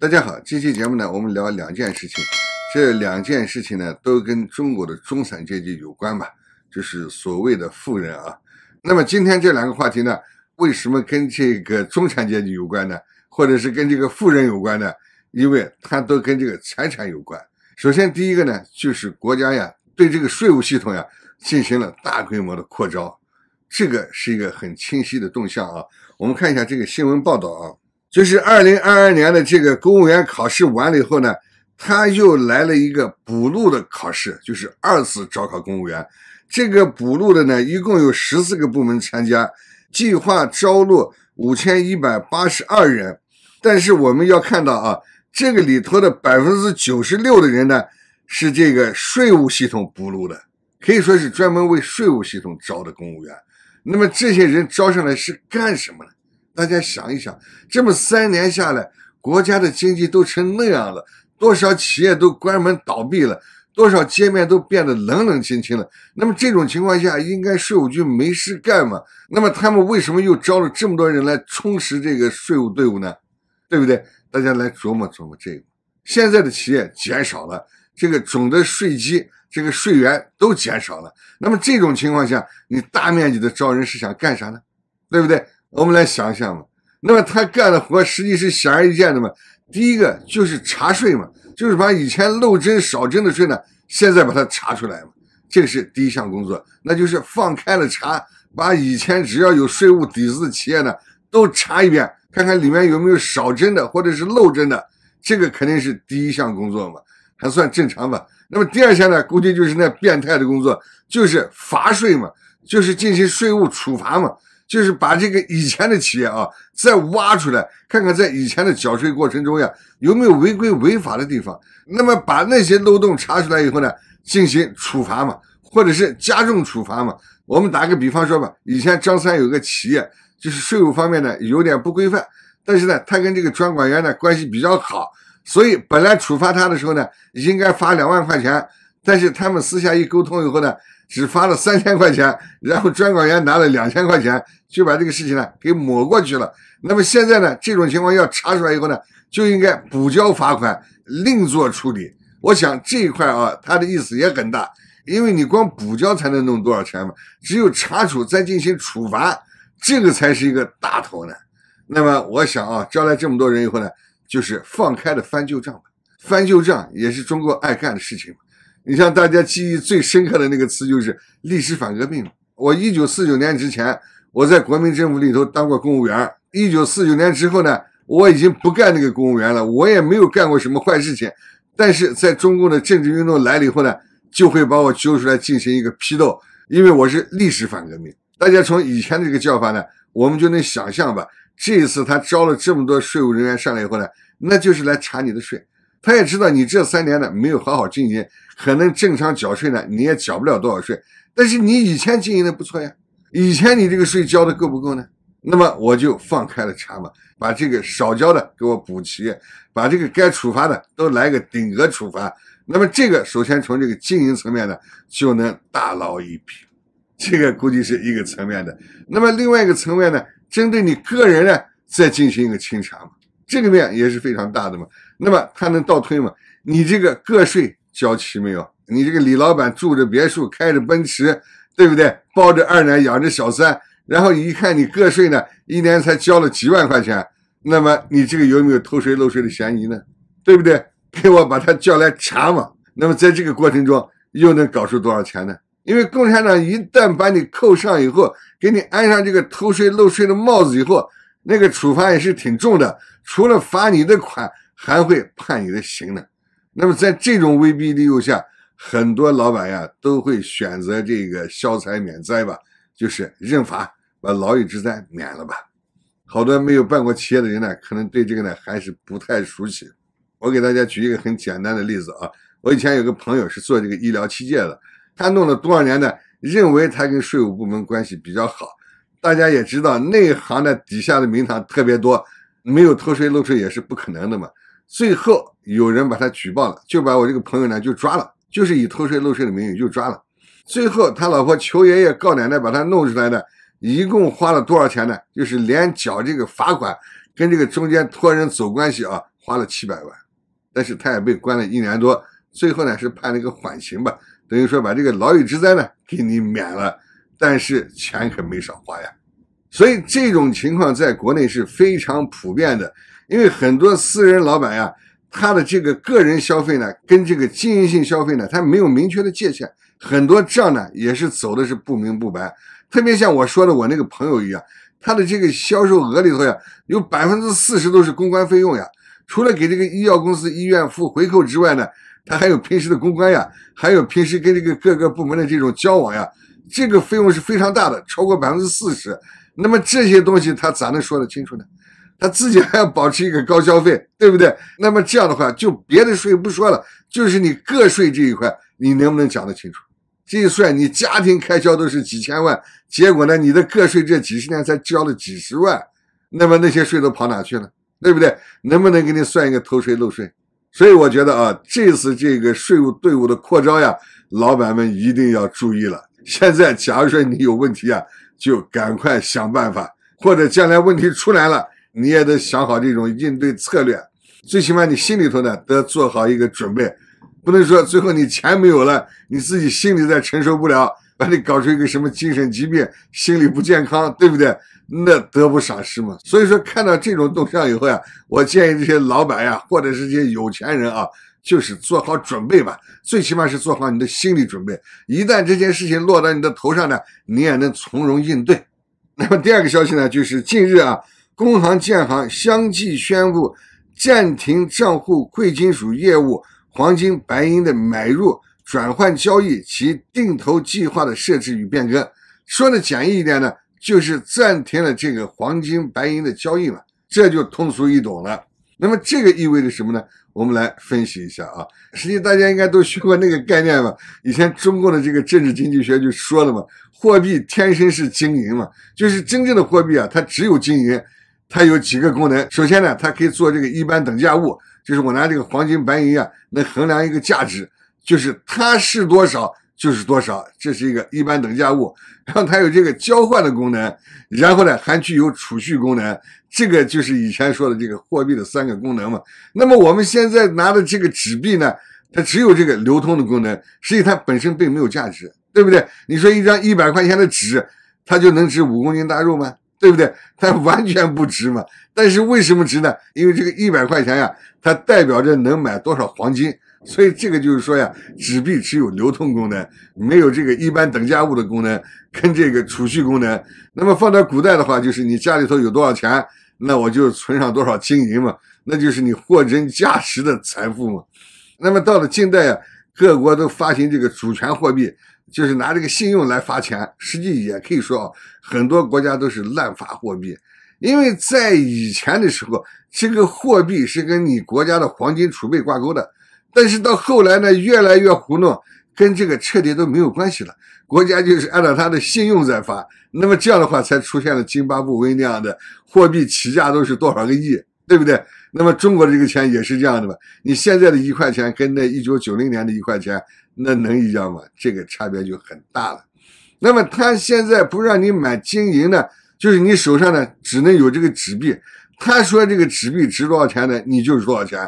大家好，这期节目呢，我们聊两件事情，这两件事情呢，都跟中国的中产阶级有关吧，就是所谓的富人啊。那么今天这两个话题呢，为什么跟这个中产阶级有关呢，或者是跟这个富人有关呢？因为它都跟这个财产有关。首先第一个呢，就是国家呀，对这个税务系统呀，进行了大规模的扩招，这个是一个很清晰的动向啊。我们看一下这个新闻报道啊。就是二零二二年的这个公务员考试完了以后呢，他又来了一个补录的考试，就是二次招考公务员。这个补录的呢，一共有十四个部门参加，计划招录五千一百八十二人。但是我们要看到啊，这个里头的百分之九十六的人呢，是这个税务系统补录的，可以说是专门为税务系统招的公务员。那么这些人招上来是干什么呢？大家想一想，这么三年下来，国家的经济都成那样了，多少企业都关门倒闭了，多少街面都变得冷冷清清了。那么这种情况下，应该税务局没事干嘛？那么他们为什么又招了这么多人来充实这个税务队伍呢？对不对？大家来琢磨琢磨这个。现在的企业减少了，这个总的税基、这个税源都减少了。那么这种情况下，你大面积的招人是想干啥呢？对不对？我们来想一下嘛，那么他干的活实际是显而易见的嘛。第一个就是查税嘛，就是把以前漏征少征的税呢，现在把它查出来嘛。这个是第一项工作，那就是放开了查，把以前只要有税务底子的企业呢，都查一遍，看看里面有没有少征的或者是漏征的，这个肯定是第一项工作嘛，还算正常吧。那么第二项呢，估计就是那变态的工作，就是罚税嘛，就是进行税务处罚嘛。就是把这个以前的企业啊再挖出来，看看在以前的缴税过程中呀有没有违规违法的地方。那么把那些漏洞查出来以后呢，进行处罚嘛，或者是加重处罚嘛。我们打个比方说吧，以前张三有个企业，就是税务方面呢有点不规范，但是呢他跟这个专管员呢关系比较好，所以本来处罚他的时候呢应该罚两万块钱，但是他们私下一沟通以后呢。只发了三千块钱，然后专管员拿了两千块钱，就把这个事情呢给抹过去了。那么现在呢，这种情况要查出来以后呢，就应该补交罚款，另作处理。我想这一块啊，他的意思也很大，因为你光补交才能弄多少钱嘛，只有查处再进行处罚，这个才是一个大头呢。那么我想啊，招来这么多人以后呢，就是放开了翻旧账，翻旧账也是中国爱干的事情。你像大家记忆最深刻的那个词就是“历史反革命”。我一九四九年之前，我在国民政府里头当过公务员。一九四九年之后呢，我已经不干那个公务员了，我也没有干过什么坏事情。但是在中共的政治运动来了以后呢，就会把我揪出来进行一个批斗，因为我是历史反革命。大家从以前这个叫法呢，我们就能想象吧，这一次他招了这么多税务人员上来以后呢，那就是来查你的税。他也知道你这三年呢没有好好经营，可能正常缴税呢你也缴不了多少税。但是你以前经营的不错呀，以前你这个税交的够不够呢？那么我就放开了查嘛，把这个少交的给我补齐，把这个该处罚的都来个顶额处罚。那么这个首先从这个经营层面呢就能大捞一笔，这个估计是一个层面的。那么另外一个层面呢，针对你个人呢再进行一个清查嘛，这个面也是非常大的嘛。那么他能倒推吗？你这个个税交齐没有？你这个李老板住着别墅，开着奔驰，对不对？抱着二奶，养着小三，然后你一看你个税呢，一年才交了几万块钱，那么你这个有没有偷税漏税的嫌疑呢？对不对？给我把他叫来查嘛。那么在这个过程中又能搞出多少钱呢？因为共产党一旦把你扣上以后，给你安上这个偷税漏税的帽子以后，那个处罚也是挺重的，除了罚你的款。还会判你的刑呢。那么在这种威逼利诱下，很多老板呀都会选择这个消财免灾吧，就是认罚，把牢狱之灾免了吧。好多没有办过企业的人呢，可能对这个呢还是不太熟悉。我给大家举一个很简单的例子啊，我以前有个朋友是做这个医疗器械的，他弄了多少年呢？认为他跟税务部门关系比较好。大家也知道，内行的底下的名堂特别多，没有偷税漏税也是不可能的嘛。最后有人把他举报了，就把我这个朋友呢就抓了，就是以偷税漏税的名义就抓了。最后他老婆求爷爷告奶奶把他弄出来的，一共花了多少钱呢？就是连缴这个罚款跟这个中间托人走关系啊，花了七百万。但是他也被关了一年多，最后呢是判了一个缓刑吧，等于说把这个牢狱之灾呢给你免了，但是钱可没少花呀。所以这种情况在国内是非常普遍的。因为很多私人老板呀，他的这个个人消费呢，跟这个经营性消费呢，他没有明确的界限，很多账呢也是走的是不明不白。特别像我说的我那个朋友一样，他的这个销售额里头呀，有百分之四十都是公关费用呀，除了给这个医药公司、医院付回扣之外呢，他还有平时的公关呀，还有平时跟这个各个部门的这种交往呀，这个费用是非常大的，超过百分之四十。那么这些东西他咋能说得清楚呢？他自己还要保持一个高消费，对不对？那么这样的话，就别的税不说了，就是你个税这一块，你能不能讲得清楚？这一算你家庭开销都是几千万，结果呢，你的个税这几十年才交了几十万，那么那些税都跑哪去了？对不对？能不能给你算一个偷税漏税？所以我觉得啊，这次这个税务队伍的扩招呀，老板们一定要注意了。现在假如说你有问题啊，就赶快想办法，或者将来问题出来了。你也得想好这种应对策略，最起码你心里头呢得做好一个准备，不能说最后你钱没有了，你自己心里再承受不了，把你搞出一个什么精神疾病、心理不健康，对不对？那得不偿失嘛。所以说，看到这种动向以后呀，我建议这些老板呀，或者是这些有钱人啊，就是做好准备吧，最起码是做好你的心理准备，一旦这件事情落到你的头上呢，你也能从容应对。那么第二个消息呢，就是近日啊。工行、建行相继宣布暂停账户贵金属业务、黄金、白银的买入、转换交易及定投计划的设置与变更。说的简易一点呢，就是暂停了这个黄金、白银的交易嘛，这就通俗易懂了。那么这个意味着什么呢？我们来分析一下啊。实际大家应该都学过那个概念吧？以前中国的这个政治经济学就说了嘛，货币天生是金银嘛，就是真正的货币啊，它只有金银。它有几个功能，首先呢，它可以做这个一般等价物，就是我拿这个黄金白银啊，能衡量一个价值，就是它是多少就是多少，这是一个一般等价物。然后它有这个交换的功能，然后呢还具有储蓄功能，这个就是以前说的这个货币的三个功能嘛。那么我们现在拿的这个纸币呢，它只有这个流通的功能，实际它本身并没有价值，对不对？你说一张一百块钱的纸，它就能值五公斤大肉吗？对不对？它完全不值嘛。但是为什么值呢？因为这个一百块钱呀，它代表着能买多少黄金，所以这个就是说呀，纸币只有流通功能，没有这个一般等价物的功能，跟这个储蓄功能。那么放在古代的话，就是你家里头有多少钱，那我就存上多少金银嘛，那就是你货真价实的财富嘛。那么到了近代呀。各国都发行这个主权货币，就是拿这个信用来发钱，实际也可以说啊，很多国家都是滥发货币，因为在以前的时候，这个货币是跟你国家的黄金储备挂钩的，但是到后来呢，越来越糊弄，跟这个彻底都没有关系了，国家就是按照他的信用在发，那么这样的话才出现了津巴布韦那样的货币起价都是多少个亿。对不对？那么中国的这个钱也是这样的吧？你现在的一块钱跟那一九九零年的一块钱，那能一样吗？这个差别就很大了。那么他现在不让你买金银呢，就是你手上呢只能有这个纸币。他说这个纸币值多少钱呢？你就是多少钱。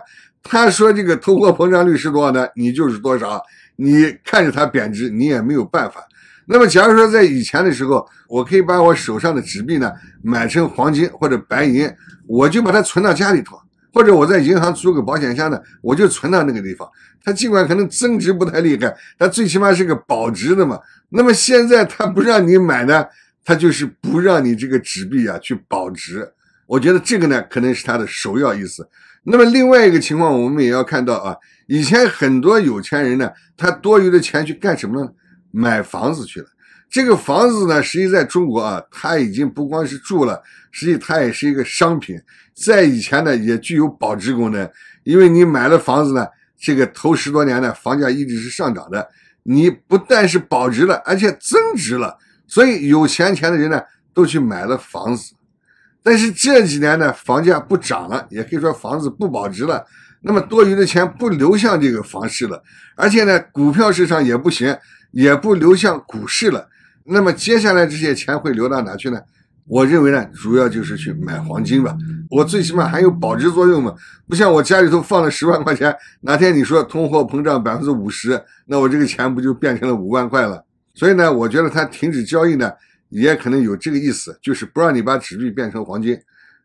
他说这个通货膨胀率是多少呢？你就是多少。你看着它贬值，你也没有办法。那么，假如说在以前的时候，我可以把我手上的纸币呢买成黄金或者白银，我就把它存到家里头，或者我在银行租个保险箱呢，我就存到那个地方。它尽管可能增值不太厉害，它最起码是个保值的嘛。那么现在它不让你买呢，它就是不让你这个纸币啊去保值。我觉得这个呢可能是它的首要意思。那么另外一个情况，我们也要看到啊，以前很多有钱人呢，他多余的钱去干什么呢？买房子去了。这个房子呢，实际在中国啊，它已经不光是住了，实际它也是一个商品。在以前呢，也具有保值功能，因为你买了房子呢，这个头十多年呢，房价一直是上涨的，你不但是保值了，而且增值了。所以有钱钱的人呢，都去买了房子。但是这几年呢，房价不涨了，也可以说房子不保值了。那么多余的钱不流向这个房市了，而且呢，股票市场也不行，也不流向股市了。那么接下来这些钱会流到哪去呢？我认为呢，主要就是去买黄金吧。我最起码还有保值作用嘛。不像我家里头放了十万块钱，哪天你说通货膨胀百分之五十，那我这个钱不就变成了五万块了？所以呢，我觉得它停止交易呢，也可能有这个意思，就是不让你把纸币变成黄金，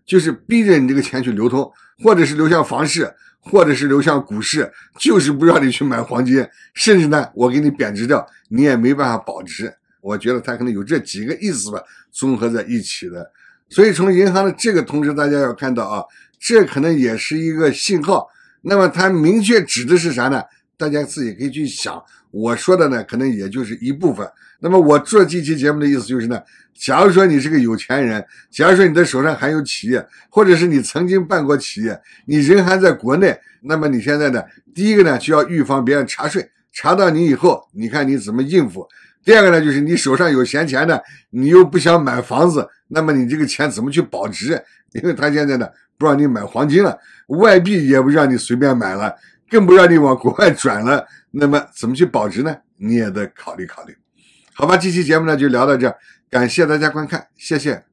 就是逼着你这个钱去流通，或者是流向房市。或者是流向股市，就是不让你去买黄金，甚至呢，我给你贬值掉，你也没办法保值。我觉得他可能有这几个意思吧，综合在一起的。所以从银行的这个通知，大家要看到啊，这可能也是一个信号。那么它明确指的是啥呢？大家自己可以去想，我说的呢，可能也就是一部分。那么我做这期节目的意思就是呢，假如说你是个有钱人，假如说你的手上还有企业，或者是你曾经办过企业，你人还在国内，那么你现在呢，第一个呢就要预防别人查税，查到你以后，你看你怎么应付；第二个呢，就是你手上有闲钱的，你又不想买房子，那么你这个钱怎么去保值？因为他现在呢，不让你买黄金了，外币也不让你随便买了。更不要你往国外转了，那么怎么去保值呢？你也得考虑考虑，好吧？这期节目呢就聊到这，感谢大家观看，谢谢。